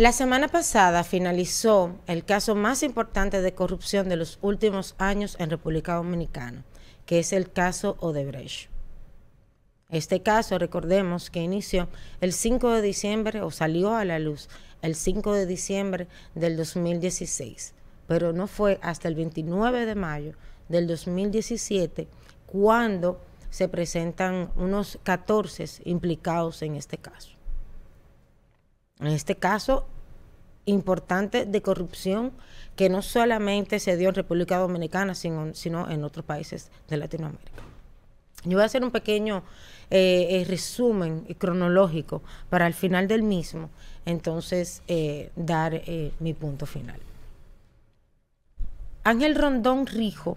La semana pasada finalizó el caso más importante de corrupción de los últimos años en República Dominicana, que es el caso Odebrecht. Este caso, recordemos que inició el 5 de diciembre o salió a la luz el 5 de diciembre del 2016, pero no fue hasta el 29 de mayo del 2017 cuando se presentan unos 14 implicados en este caso. En este caso, importante de corrupción que no solamente se dio en República Dominicana, sino, en otros países de Latinoamérica. Yo voy a hacer un pequeño eh, eh, resumen cronológico para al final del mismo, entonces eh, dar mi punto final. Ángel Rondón Rijo,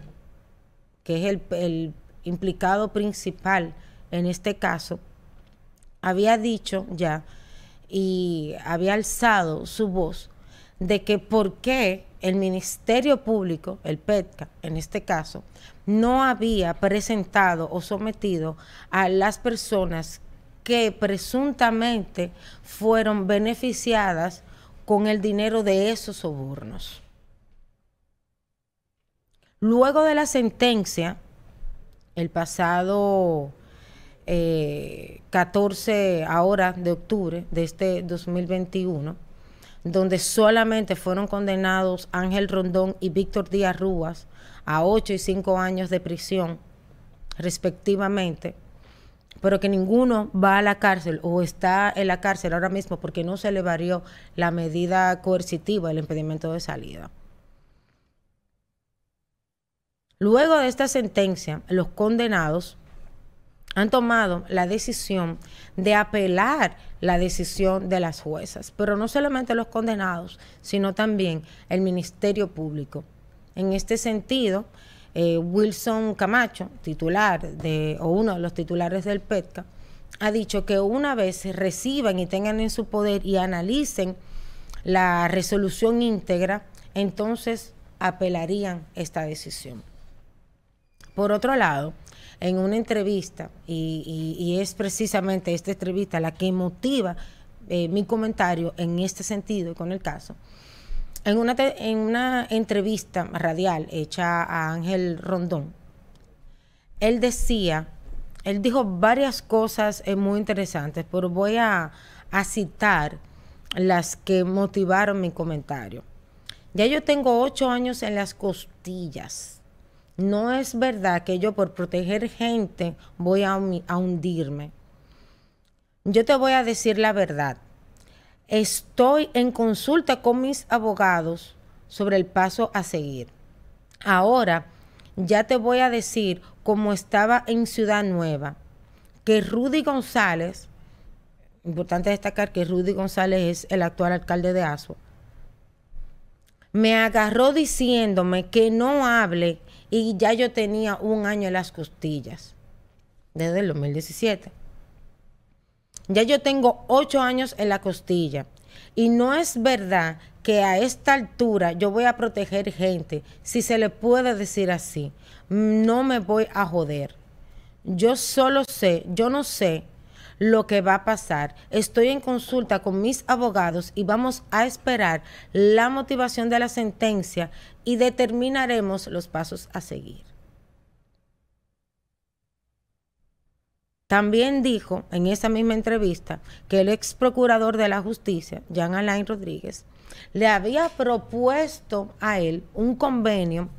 que es el implicado principal en este caso, había dicho ya y había alzado su voz de que por qué el Ministerio Público, el PETCA en este caso, no había presentado o sometido a las personas que presuntamente fueron beneficiadas con el dinero de esos sobornos. Luego de la sentencia, el pasado 14 eh, ahora de octubre de este 2021, donde solamente fueron condenados Ángel Rondón y Víctor Díaz Rúas a 8 y 5 años de prisión, respectivamente, pero que ninguno va a la cárcel o está en la cárcel ahora mismo porque no se le varió la medida coercitiva, el impedimento de salida. Luego de esta sentencia, los condenados han tomado la decisión de apelar la decisión de las juezas, pero no solamente los condenados, sino también el Ministerio Público. En este sentido, eh, Wilson Camacho, titular de, o uno de los titulares del PETCA, ha dicho que una vez reciban y tengan en su poder y analicen la resolución íntegra, entonces apelarían esta decisión. Por otro lado, en una entrevista, y, es precisamente esta entrevista la que motiva eh, mi comentario en este sentido con el caso. En una, entrevista radial hecha a Ángel Rondón, él decía, él dijo varias cosas eh, muy interesantes, pero voy a citar las que motivaron mi comentario. Ya yo tengo ocho años en las costillas no es verdad que yo por proteger gente voy a, a hundirme. Yo te voy a decir la verdad. Estoy en consulta con mis abogados sobre el paso a seguir. Ahora ya te voy a decir cómo estaba en Ciudad Nueva, que Rudy González, importante destacar que Rudy González es el actual alcalde de aso me agarró diciéndome que no hable y ya yo tenía un año en las costillas, desde el 2017. Ya yo tengo ocho años en la costilla y no es verdad que a esta altura yo voy a proteger gente, si se le puede decir así. No me voy a joder. Yo solo sé, yo no sé lo que va a pasar. Estoy en consulta con mis abogados y vamos a esperar la motivación de la sentencia y determinaremos los pasos a seguir. También dijo en esa misma entrevista que el ex procurador de la justicia, Jean Alain Rodríguez, le había propuesto a él un convenio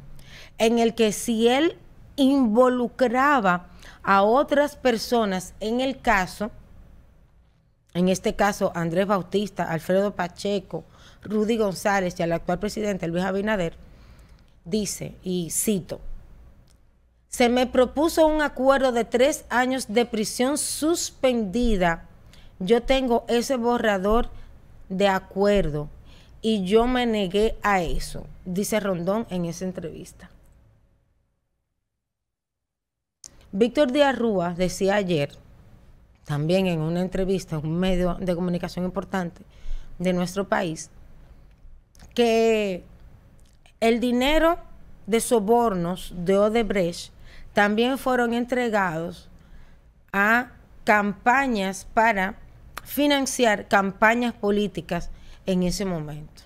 en el que si él involucraba a otras personas en el caso, en este caso Andrés Bautista, Alfredo Pacheco, Rudy González y al actual presidente Luis Abinader, dice, y cito, se me propuso un acuerdo de tres años de prisión suspendida. Yo tengo ese borrador de acuerdo y yo me negué a eso, dice Rondón en esa entrevista. Víctor Díaz Rúa decía ayer, también en una entrevista en un medio de comunicación importante de nuestro país, que el dinero de sobornos de Odebrecht también fueron entregados a campañas para financiar campañas políticas en ese momento,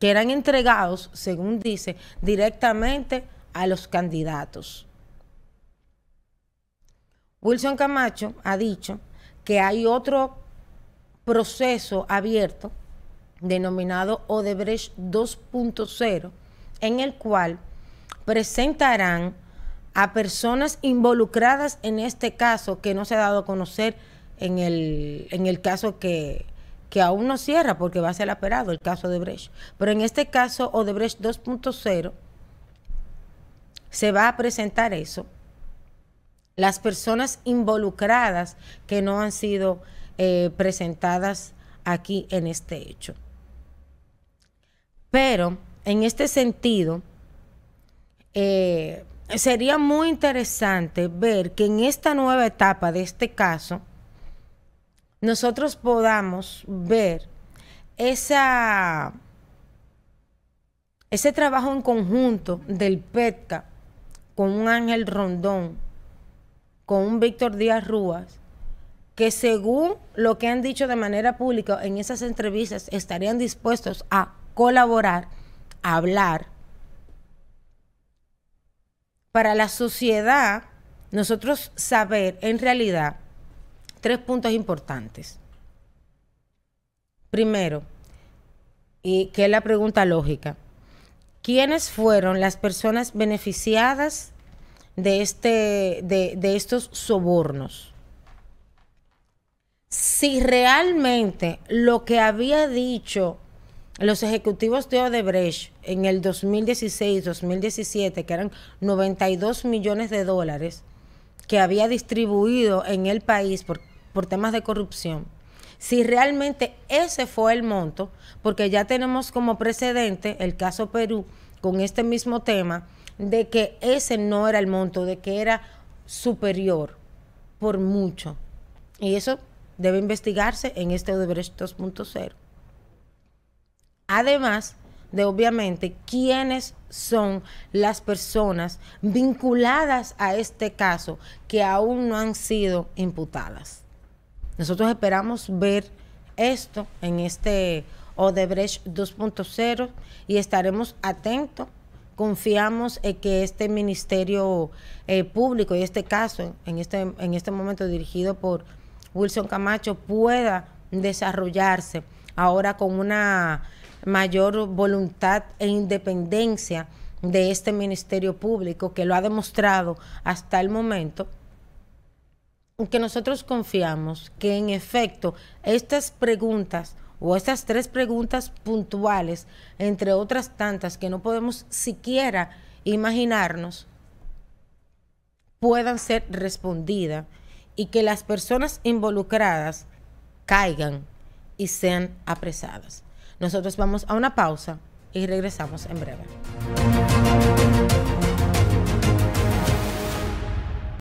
que eran entregados, según dice, directamente a los candidatos. Wilson Camacho ha dicho que hay otro proceso abierto denominado Odebrecht 2.0, en el cual presentarán a personas involucradas en este caso que no se ha dado a conocer en el, caso que, que aún no cierra porque va a ser aperado el caso de Brecht. Pero en este caso Odebrecht 2.0 se va a presentar eso las personas involucradas que no han sido eh, presentadas aquí en este hecho. Pero en este sentido, eh, sería muy interesante ver que en esta nueva etapa de este caso, nosotros podamos ver esa, ese trabajo en conjunto del PETCA con un Ángel Rondón con un Víctor Díaz Rúas que según lo que han dicho de manera pública en esas entrevistas estarían dispuestos a colaborar, a hablar. Para la sociedad, nosotros saber en realidad tres puntos importantes. Primero, y que es la pregunta lógica, ¿quiénes fueron las personas beneficiadas de, este, de estos sobornos. Si realmente lo que había dicho los ejecutivos de Odebrecht en el 2016-2017, que eran 92 millones de dólares que había distribuido en el país por, por temas de corrupción, si realmente ese fue el monto, porque ya tenemos como precedente el caso Perú, con este mismo tema de que ese no era el monto, de que era superior por mucho. Y eso debe investigarse en este Odebrecht 2.0. Además de, obviamente, quiénes son las personas vinculadas a este caso que aún no han sido imputadas. Nosotros esperamos ver esto en este Odebrecht 2.0 y estaremos atentos. Confiamos en que este Ministerio eh, Público y este caso, en este, en este momento dirigido por Wilson Camacho, pueda desarrollarse ahora con una mayor voluntad e independencia de este Ministerio Público que lo ha demostrado hasta el momento, que nosotros confiamos que en efecto estas preguntas o estas tres preguntas puntuales, entre otras tantas que no podemos siquiera imaginarnos, puedan ser respondidas y que las personas involucradas caigan y sean apresadas. Nosotros vamos a una pausa y regresamos en breve.